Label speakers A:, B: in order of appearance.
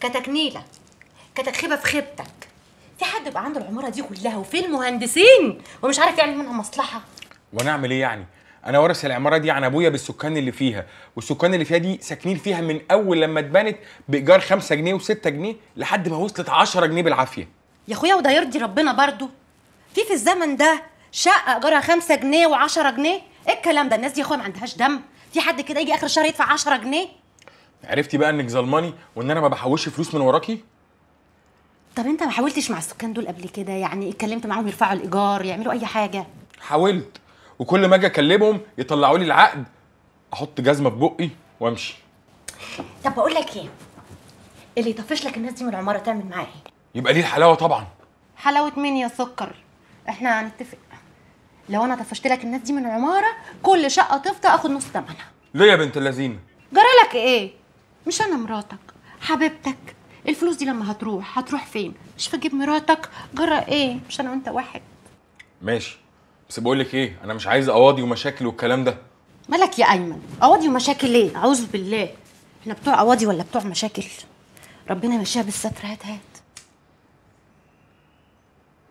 A: كتكنيله كتخيبه في خيبتك في حد يبقى عنده العماره دي كلها وفي المهندسين ومش عارف يعمل منها مصلحه
B: ونعمل ايه يعني انا ورث العماره دي عن ابويا بالسكان اللي فيها والسكان اللي فيها دي ساكنين فيها من اول لما اتبنت بايجار 5 جنيه و6 جنيه لحد ما وصلت 10 جنيه بالعافيه
A: يا اخويا وده يرضي ربنا برضه في في الزمن ده شقه ايجارها 5 جنيه و10 جنيه ايه الكلام ده الناس دي يا اخويا ما عندهاش دم في حد كده يجي اخر الشهر يدفع 10 جنيه
B: عرفتي بقى انك ظلماني وان انا ما بحوش فلوس من وراكي
A: طب انت ما حاولتش مع السكان دول قبل كده يعني اتكلمت معاهم يرفعوا الايجار يعملوا اي حاجه
B: حاولت وكل ما اجي اكلمهم يطلعوا لي العقد احط جزمه في بقي وامشي
A: طب بقول لك ايه اللي يطفش لك الناس دي من العماره تعمل معاه ايه
B: يبقى ليه الحلاوه طبعا
A: حلاوه مين يا سكر احنا هنتفق لو انا طفشت لك الناس دي من العماره كل شقه تفضى اخد نص ثمنها
B: ليه يا بنت اللذينه
A: جرالك ايه مش انا مراتك حبيبتك الفلوس دي لما هتروح هتروح فين مش فاجيب مراتك جرى ايه مش انا وانت واحد
B: ماشي بس بقول لك ايه انا مش عايز قواضي ومشاكل والكلام ده
A: مالك يا ايمن قواضي ومشاكل ايه اعوذ بالله احنا بتوع قواضي ولا بتوع مشاكل ربنا يمشيها بالستر هات هات